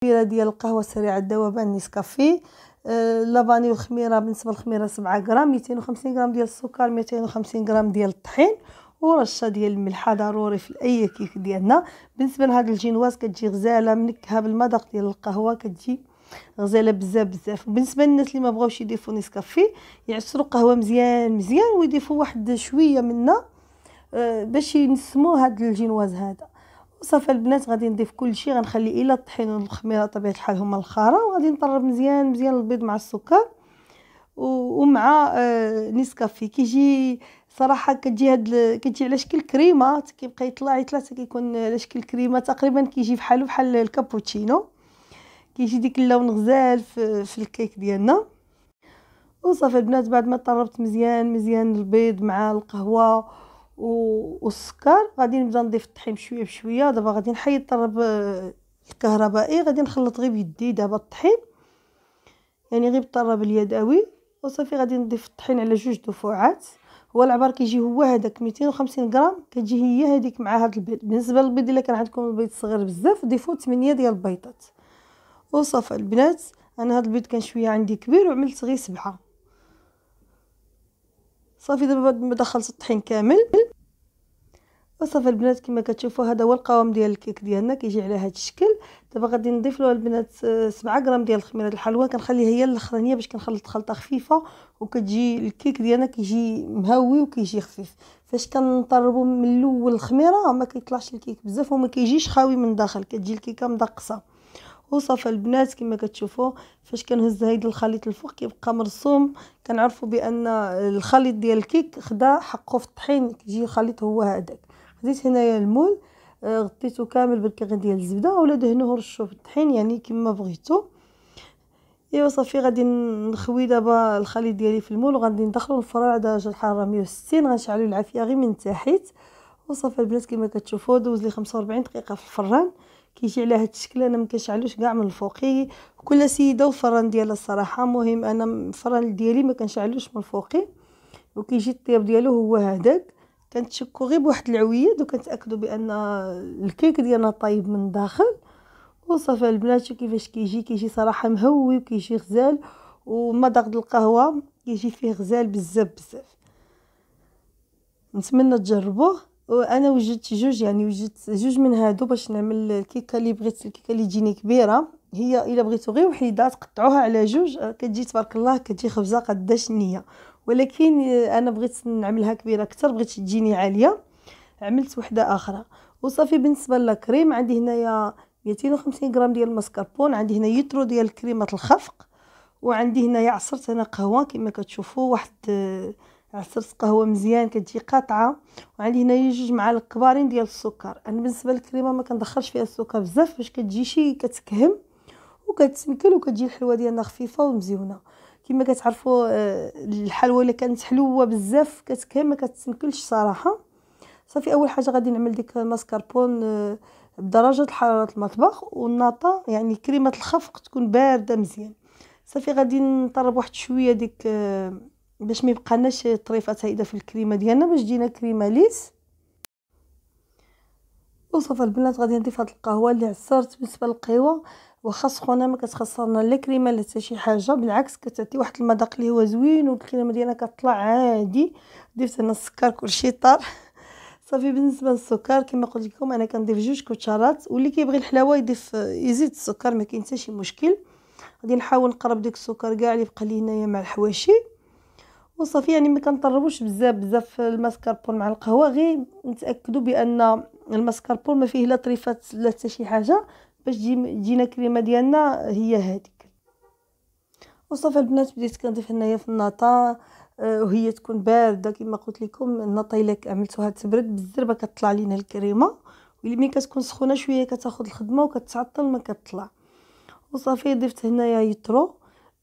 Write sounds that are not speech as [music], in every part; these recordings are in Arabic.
كبيره ديال القهوه سريعه الذوب النسكافيه آه، لافاني والخميره بالنسبه للخميره 7 غرام 250 غرام ديال السكر 250 غرام ديال الطحين ورشه ديال الملح ضروري في اي كيك ديالنا بالنسبه لهاد الجينواز كتجي غزاله منكهه بالمذاق ديال القهوه كتجي غزاله بزاف بزاف بالنسبه للناس اللي ما بغاوش يضيفوا نسكافيه يعصروا قهوه مزيان مزيان ويضيفوا واحد شويه منها آه، باش ينسموا هاد الجينواز هذا وصافي البنات غادي نضيف كل شيء غنخلي الا الطحين والخميره طبيعه الحال هما الخاره وغادي نطرب مزيان مزيان البيض مع السكر ومع آه، نسكافي كيجي صراحه كتجي هاد كتجي على شكل كريمه كيبقى يطلع يطلع كيكون على شكل كريمه تقريبا كيجي بحالو بحال الكابوتشينو كيجي ديك اللون غزال في, في الكيك ديالنا وصافي البنات بعد ما طربت مزيان مزيان البيض مع القهوه والسكر غادي نبدا نضيف الطحين بشويه بشويه دابا غادي نحيد الطرب الكهربائي غادي نخلط غير بيدي دابا الطحين يعني غير بالطرب اليدوي وصافي غادي نضيف الطحين على جوج دفوعات هو العبار كيجي هو هذاك 250 غرام كتجي هي هذيك مع هاد البيض بالنسبه للبيض الا كان عندكم البيض صغير بزاف ضيفوا 8 ديال البيضات وصافي البنات انا هاد البيض كان شويه عندي كبير وعملت غير سبعه صافي دابا دخلت الطحين كامل وصافي البنات كما كتشوفوا هذا هو القوام ديال الكيك ديالنا كيجي على هذا الشكل دابا غادي نضيف له البنات 7 آه، غرام ديال الخميره الحلوه كنخليها هي الاخرانيه باش كنخلط خلطه خفيفه وكتجي الكيك ديالنا كيجي مهوي وكيجي خفيف فاش كنطربوا من الاول الخميره ما كيطلعش الكيك بزاف وما كيجيش خاوي من داخل كتجي الكيكه مدقصه وصافي البنات كما كتشوفوا فاش كنهز هيد الخليط الفوق كيبقى مرسوم كنعرفوا بان الخليط ديال الكيك خدا حقه في الطحين كيجي الخليط هو هذاك خديت هنايا المول آه، غطيته كامل بالكريم ديال الزبده ولا دهنوه رشوه في الطحين يعني كما بغيتو ايوا صافي غادي نخوي دابا الخليط ديالي في المول وغادي ندخلو الفرن على درجه الحراره 160 غنشعلو العافيه غير من تحت وصافي البنات كما كتشوفوا دوز لي 45 دقيقه في الفران كيجي على هذا الشكل انا ما كنشعلوش كاع من الفوقي كل سيده والفران ديالها الصراحه مهم انا الفران ديالي ما كنشعلوش من الفوقي وكيجي الطياب ديالو هو هذاك كنتشكو غير بواحد العويد وكنتاكدوا بان الكيك ديالنا طايب من الداخل وصافي البنات شوف كيفاش كيجي كيجي صراحه مهوي وكيجي غزال ومذاق القهوه كيجي فيه غزال بزاف بزاف نتمنى تجربوه وانا وجدت جوج يعني وجدت جوج من هادو باش نعمل الكيكه اللي بغيت الكيكه اللي تجيني كبيره هي الا بغيتو غير وحيده تقطعوها على جوج كتجي تبارك الله كتجي خبزه قداش النيه ولكن انا بغيت نعملها كبيره اكثر بغيت تجيني عاليه عملت وحده اخرى وصافي بالنسبه للكريم عندي هنايا 250 غرام ديال الماسكربون عندي هنا يترو ديال كريمه الخفق وعندي هنايا عصرت انا قهوه كما كتشوفوا واحد عصرت قهوه مزيان كتجي قاطعه وعندي هنايا جوج معالق كبارين ديال السكر انا بالنسبه للكريمه ما كندخلش فيها السكر بزاف باش كتجي شي كتكهم وكتسنكل وكتجي الحلوه ديالنا خفيفه ومزيونه كما كتعرفوا آه، الحلوى الا كانت حلوه بزاف كتكون ما كتسنكلش صراحه صافي اول حاجه غادي نعمل ديك الماسكربون آه، بدرجه حراره المطبخ والناطه يعني كريمه الخفق تكون بارده مزيان صافي غادي نطرب واحد شويه ديك آه، باش ما يبقاناش طريفه هايده في الكريمه ديالنا باش تجينا كريمه ليس وصافي البنات غادي نضيف هاد القهوه اللي عصرت بالنسبه للقهوه واخا سخونه ما كتخسرنا لا كريمه لا حتى شي حاجه بالعكس كتعطي واحد المذاق اللي هو زوين والكريمه ديالنا كتطلع عادي ضفت انا السكر كلشي طار [laughs] صافي بالنسبه للسكر كما قلت لكم انا كنضيف جوج كوتشارات واللي كيبغي الحلاوه يضيف يزيد السكر ما كاين حتى شي مشكل غادي نحاول نقرب ديك السكر كاع اللي بقى لي هنايا مع الحواشي وصافي يعني ما كنطربوش بزاف بزاف الماسكاربون مع القهوه غير نتاكدوا بان الماسكاربون ما فيه لا طريفات لا حتى شي حاجه باش تجينا كريمه ديالنا هي هذيك وصافي البنات بديت كنضيف هنايا في النطا آه، وهي تكون بارده كما قلت لكم النطا الا عملتوها تبرد بالزربه كتطلع لينا الكريمه وإلا ملي كتكون سخونه شويه كتاخذ الخدمه وكتعطل ما كتطلع وصافي ضفت هنايا يترو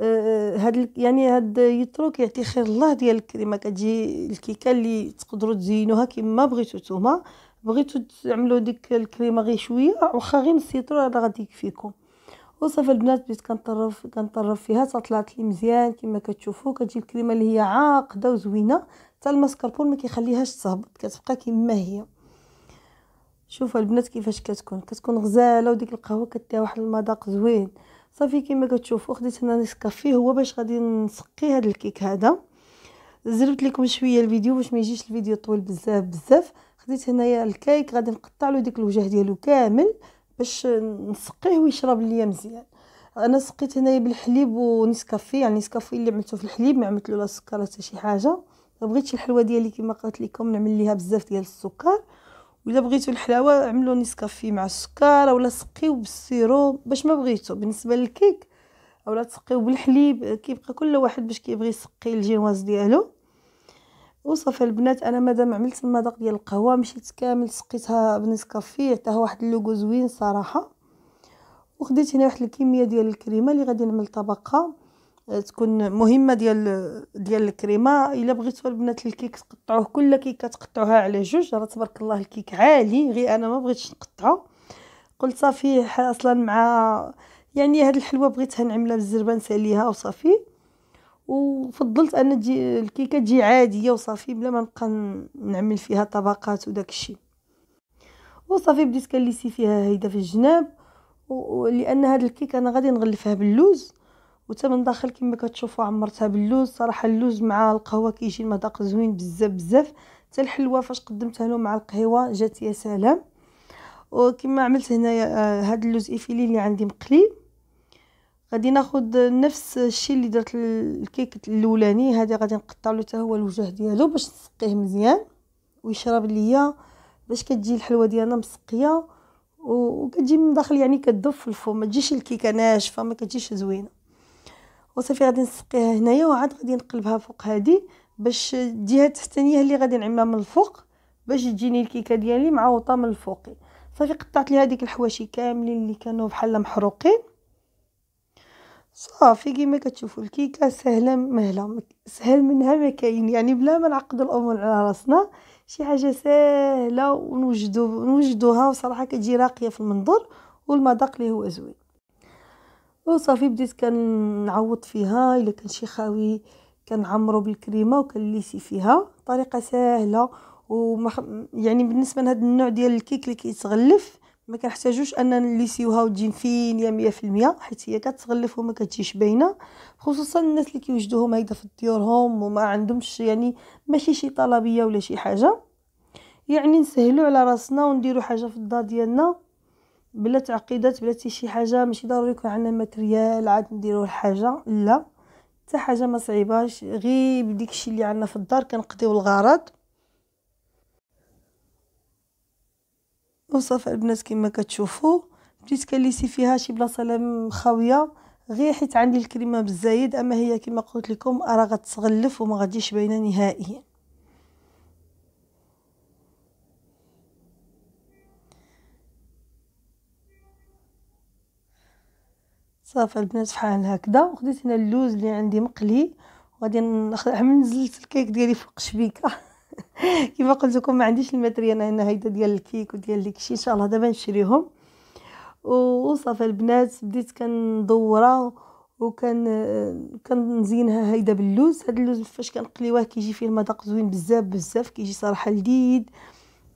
آه، آه، هاد يعني هاد يترو كيعطي خير الله ديال الكريمه كتجي الكيكه اللي تقدروا تزينوها كما بغيتو نتوما بغيتو تعملوا ديك الكريمه غير شويه واخا غير نسيطروا هذا غادي يكفيكم وصافي البنات بديت كنطرف كنطرف فيها طلعت لي مزيان كما كتشوفوا كتجي الكريمه اللي هي عاقده وزوينه حتى الماسكربون ما كيخليهاش تهبط كتبقى كما هي شوفوا البنات كيفاش كتكون كتكون غزاله وديك القهوه كديها واحد المذاق زوين صافي كما كتشوفوا خديت انا نسكافيه هو باش غادي نسقي هذا الكيك هذا زربت لكم شويه الفيديو باش ما يجيش الفيديو طويل بزاف بزاف خديت هنايا الكيك غادي نقطع له ديك الوجه ديالو كامل باش نسقيه ويشرب ليا مزيان انا سقيت هنايا بالحليب ونسكافيه يعني نسكافيه اللي عملته في الحليب ما عملت له لا سكر لا شي حاجه ما بغيتش الحلوه ديالي كما قلت لكم نعمل ليها بزاف ديال السكر ولا بغيتو الحلاوه عملوا نسكافيه مع السكر اولا سقيو بالسيرو باش ما بغيتو بالنسبه للكيك اولا تسقيو بالحليب كيبقى كل واحد باش كيبغي يسقي الجينواز ديالو وصافي البنات انا مادام عملت المذاق ديال القهوه مشيت كامل سقيتها بنسكافيه عطاها واحد اللوغو زوين صراحه وخديت هنا واحد الكميه ديال الكريمه اللي غادي نعمل طبقه آه، تكون مهمه ديال ديال الكريمه الا بغيتوا البنات الكيك تقطعوه كل كيكه تقطعوها على جوج راه تبارك الله الكيك عالي غير انا ما بغيتش نقطعه قلت صافي اصلا مع يعني هاد الحلوه بغيتها نعملها بالزربه ساليها وصافي وفضلت ان تجي الكيكه تجي عاديه وصافي بلا ما نبقى نعمل فيها طبقات وداك الشيء وصافي بديت كنليسي فيها هيدا في الجناب لان هاد الكيكه انا غادي نغلفها باللوز وتا من داخل كما كتشوفوا عمرتها باللوز صراحه اللوز مع القهوه كيجي المذاق زوين بزاف بزاف حتى الحلوه فاش قدمتها له مع القهوه جات يا سلام وكما عملت هنايا آه، هاد اللوز ايفيلي اللي عندي مقلي غادي ناخد نفس الشيء اللي درت الكيك الاولاني هذا غادي نقطع له حتى هو الوجه ديالو باش نسقيه مزيان ويشرب ليا باش كتجي الحلوه ديالنا مسقيه وكتجي من داخل يعني كتذوب في الفم ما تجيش الكيكه ناشفه ما كتجيش زوينه وصافي غادي نسقيها هنايا وعاد غادي نقلبها فوق هذه باش الجهه التحتانيه اللي غادي نعملها من الفوق باش تجيني الكيكه ديالي معوطه من الفوقي صافي قطعت لي هذيك الحواشي كاملين اللي كانوا بحال محروقين صافي كيما كتشوفوا الكيكه سهله مهله سهل منها ما كاين يعني بلا ما نعقدوا الامور على راسنا شي حاجه سهله ونوجدو نوجدوها وصراحه كتجي راقيه في المنظر والمذاق اللي هو زوين وصافي بديت كنعوض فيها الا كان شي خاوي كنعمرو بالكريمه وكنليسي فيها طريقه سهله ومخ... يعني بالنسبه لهذا النوع ديال الكيك اللي كيتغلف ما كنحتاجوش اننا نليسيوها وتجي يا 100% حيت هي كتغلف وما كتجيش باينه خصوصا الناس اللي كيوجدوهم هكذا في ديورهم وما عندهمش يعني ماشي شي طلبيه ولا شي حاجه يعني نسهلو على راسنا ونديرو حاجه في الدار ديالنا بلا تعقيدات بلا تي شي حاجه ماشي ضروري يكون عندنا ماتريال عاد نديرو الحاجه لا حتى حاجه ما صعيباش غير بديك الشيء اللي عندنا في الدار كنقضيو الغرض وصافي البنات كما كتشوفوا بديت كنليسي فيها شي بلاصه لا مخاويه غير حيت عندي الكريمه بالزايد اما هي كما قلت لكم راه غتغلف وما غاديش باينه نهائيا صافي البنات فحال هكذا وخديت هنا اللوز اللي عندي مقلي وغادي نخدم نزلت الكيك ديالي فوق شبيكه [laughs] [laughs] كما قلت لكم ما عنديش الماتريال هنا هيدا ديال الكيك وديال داكشي ان شاء الله دابا نشريهم وصافي البنات بديت كندورها وكان كنزينها هيدا باللوز هاد اللوز فاش كنقليوه كيجي فيه المذاق زوين بزاف بزاف كيجي صراحه لذيذ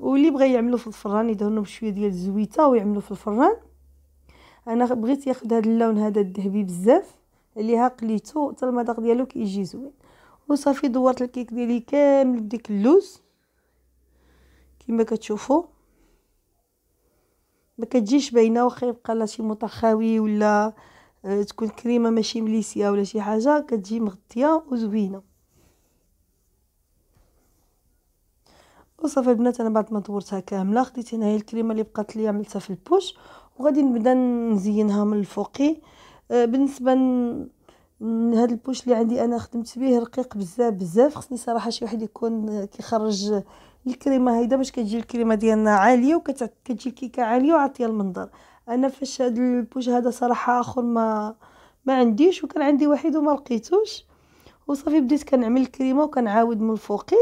واللي بغى يعملو في الفران يدهنو بشويه ديال الزويته ويعملو في الفران انا بغيت ياخد هاد اللون هذا الذهبي بزاف عليها قليتو حتى المذاق ديالو كيجي زوين وصافي دورت الكيك ديالي كامل بديك اللوز كما كتشوفوا ما كتجيش باينه واخا يبقى لا شي متخاوي ولا آه، تكون كريمه ماشي مليسيا ولا شي حاجه كتجي مغطيه وزوينه وصافي البنات انا بعد ما دورتها كامله خديت هنا هي الكريمه اللي بقات لي عملتها في البوش وغادي نبدا نزينها من الفوقي آه، بالنسبه هاد البوش اللي عندي انا خدمت به رقيق بزاف بزاف خصني صراحه شي واحد يكون كيخرج الكريمه هيدا باش كتجي الكريمه ديالنا عاليه وكتجي الكيكه عاليه وعاطيه المنظر انا فاش هاد البوش هذا صراحه اخر ما ما عنديش وكان عندي واحد وما لقيتوش وصافي بديت كنعمل الكريمه وكنعاود من فوقي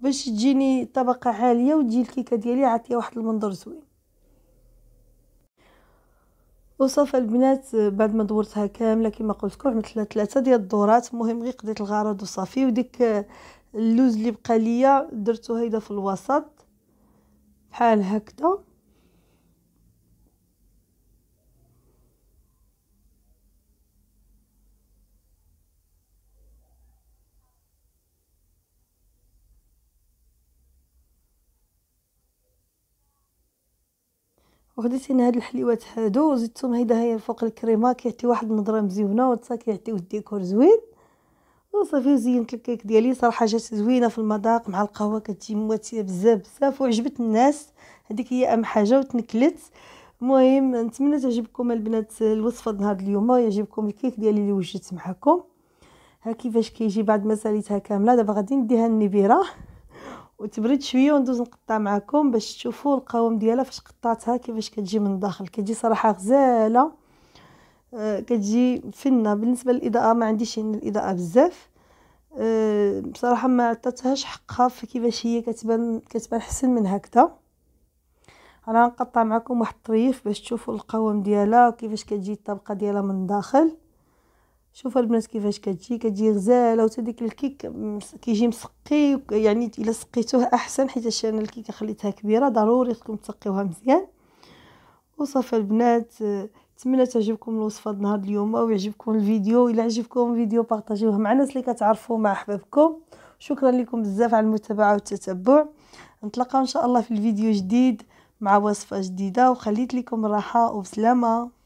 باش تجيني طبقه عاليه وتجي الكيكه ديالي عاطيه واحد المنظر زوين وصافي البنات بعد ما دورتها كامله كما قلت لكم عملت ثلاثه ديال الدورات المهم غير قضيت الغرض وصافي وديك اللوز اللي بقى ليا درتو هيدا في الوسط بحال هكذا وخديتي هاد الحليوات هادو وزدتهم هيدا هي فوق الكريمه كيعطي واحد النظره مزيونه وتا كيعطيو الديكور زوين وصافي وزينت الكيك ديالي صراحه جات زوينه في المذاق مع القهوه كتجي مواتيه بزاف بزاف وعجبت الناس هذيك هي اهم حاجه وتنكلت المهم نتمنى تعجبكم البنات الوصفه نهار اليوم ويعجبكم الكيك ديالي اللي وجدت معكم ها كيفاش كيجي بعد ما ساليتها كامله دابا غادي نديها النبيره وتبرد شويه وندوز نقطع معكم باش تشوفوا القوام ديالها فاش قطعتها كيفاش كتجي من الداخل كتجي صراحه غزاله آه، كتجي فنه بالنسبه للاضاءه ما عنديش هنا الاضاءه بزاف آه، بصراحه ما عطاتهاش حقها في كيفاش هي كتبان كتبان حسن من هكذا انا نقطع معكم واحد الطريف باش تشوفوا القوام ديالها وكيفاش كتجي الطبقه ديالها من الداخل شوف البنات كيفاش كتجي كتجي غزاله وتا ديك الكيك كيجي مسقي يعني الا سقيتوه احسن حيت انا الكيكه خليتها كبيره ضروري خصكم تسقيوها مزيان وصافي البنات نتمنى تعجبكم الوصفه نهار اليوم ويعجبكم الفيديو الا عجبكم الفيديو بارطاجيوه مع الناس اللي كتعرفوا مع احبابكم شكرا لكم بزاف على المتابعه والتتبع نتلاقاو ان شاء الله في الفيديو جديد مع وصفه جديده وخليت لكم الراحه وبسلامه